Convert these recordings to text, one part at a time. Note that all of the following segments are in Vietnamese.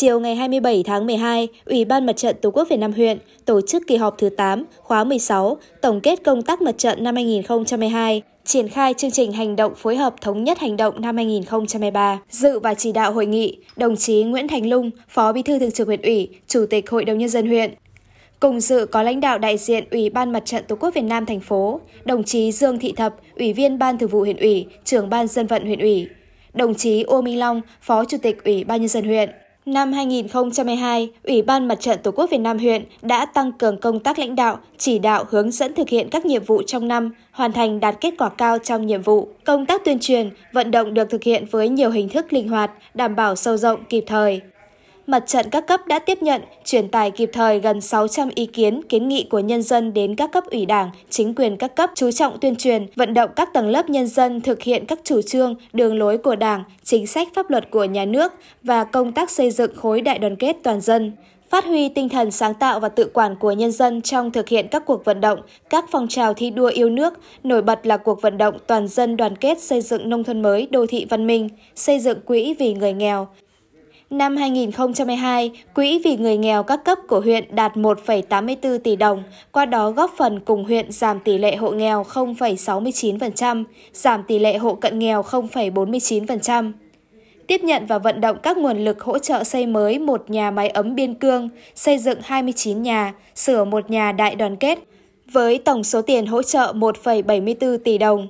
Chiều ngày 27 tháng 12, Ủy ban Mặt trận Tổ quốc Việt Nam huyện tổ chức kỳ họp thứ 8, khóa 16, tổng kết công tác mặt trận năm 2022, triển khai chương trình hành động phối hợp thống nhất hành động năm 2023. Dự và chỉ đạo hội nghị, đồng chí Nguyễn Thành Lung, Phó Bí thư Thường trực huyện ủy, Chủ tịch Hội đồng Nhân dân huyện, Cùng dự có lãnh đạo đại diện Ủy ban Mặt trận Tổ quốc Việt Nam thành phố, đồng chí Dương Thị Thập, Ủy viên Ban Thường vụ huyện ủy, trưởng Ban dân vận huyện ủy, đồng chí Ô Minh Long, Phó Chủ tịch Ủy ban nhân dân huyện. Năm 2022, Ủy ban Mặt trận Tổ quốc Việt Nam huyện đã tăng cường công tác lãnh đạo, chỉ đạo hướng dẫn thực hiện các nhiệm vụ trong năm, hoàn thành đạt kết quả cao trong nhiệm vụ. Công tác tuyên truyền, vận động được thực hiện với nhiều hình thức linh hoạt, đảm bảo sâu rộng, kịp thời mặt trận các cấp đã tiếp nhận, truyền tải kịp thời gần 600 ý kiến, kiến nghị của nhân dân đến các cấp ủy đảng, chính quyền các cấp chú trọng tuyên truyền, vận động các tầng lớp nhân dân thực hiện các chủ trương, đường lối của đảng, chính sách pháp luật của nhà nước và công tác xây dựng khối đại đoàn kết toàn dân phát huy tinh thần sáng tạo và tự quản của nhân dân trong thực hiện các cuộc vận động, các phong trào thi đua yêu nước, nổi bật là cuộc vận động toàn dân đoàn kết xây dựng nông thôn mới, đô thị văn minh, xây dựng quỹ vì người nghèo, Năm 2022, Quỹ vì người nghèo các cấp của huyện đạt 1,84 tỷ đồng, qua đó góp phần cùng huyện giảm tỷ lệ hộ nghèo 0,69%, giảm tỷ lệ hộ cận nghèo 0,49% tiếp nhận và vận động các nguồn lực hỗ trợ xây mới một nhà máy ấm biên cương, xây dựng 29 nhà, sửa một nhà đại đoàn kết, với tổng số tiền hỗ trợ 1,74 tỷ đồng.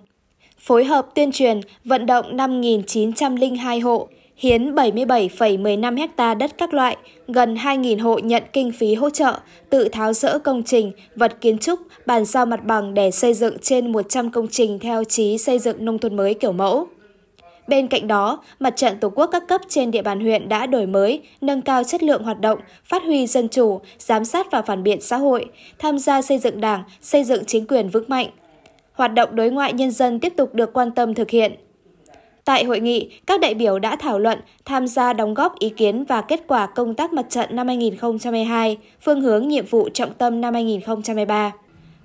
Phối hợp tuyên truyền, vận động 5.902 hộ, hiến 77,15 ha đất các loại, gần 2.000 hộ nhận kinh phí hỗ trợ, tự tháo rỡ công trình, vật kiến trúc, bàn giao mặt bằng để xây dựng trên 100 công trình theo chí xây dựng nông thôn mới kiểu mẫu. Bên cạnh đó, Mặt trận Tổ quốc các cấp trên địa bàn huyện đã đổi mới, nâng cao chất lượng hoạt động, phát huy dân chủ, giám sát và phản biện xã hội, tham gia xây dựng đảng, xây dựng chính quyền vững mạnh. Hoạt động đối ngoại nhân dân tiếp tục được quan tâm thực hiện. Tại hội nghị, các đại biểu đã thảo luận, tham gia đóng góp ý kiến và kết quả công tác mặt trận năm 2022, phương hướng nhiệm vụ trọng tâm năm 2023.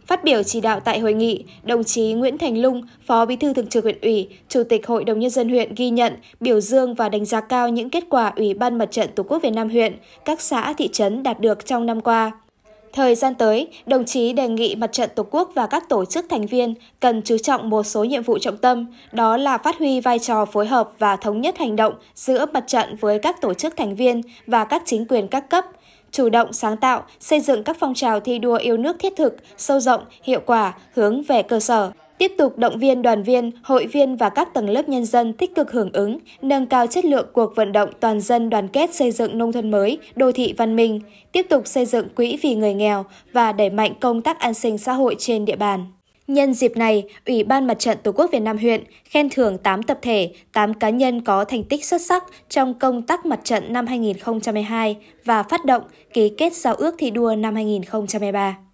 Phát biểu chỉ đạo tại hội nghị, đồng chí Nguyễn Thành Lung, Phó Bí thư Thường trực huyện ủy, Chủ tịch Hội đồng nhân dân huyện ghi nhận, biểu dương và đánh giá cao những kết quả Ủy ban Mặt trận Tổ quốc Việt Nam huyện, các xã thị trấn đạt được trong năm qua. Thời gian tới, đồng chí đề nghị Mặt trận Tổ quốc và các tổ chức thành viên cần chú trọng một số nhiệm vụ trọng tâm, đó là phát huy vai trò phối hợp và thống nhất hành động giữa mặt trận với các tổ chức thành viên và các chính quyền các cấp, chủ động sáng tạo, xây dựng các phong trào thi đua yêu nước thiết thực, sâu rộng, hiệu quả, hướng về cơ sở. Tiếp tục động viên đoàn viên, hội viên và các tầng lớp nhân dân tích cực hưởng ứng, nâng cao chất lượng cuộc vận động toàn dân đoàn kết xây dựng nông thôn mới, đô thị văn minh, tiếp tục xây dựng quỹ vì người nghèo và đẩy mạnh công tác an sinh xã hội trên địa bàn. Nhân dịp này, Ủy ban Mặt trận Tổ quốc Việt Nam huyện khen thưởng 8 tập thể, 8 cá nhân có thành tích xuất sắc trong công tác mặt trận năm 2022 và phát động ký kết giao ước thi đua năm 2023.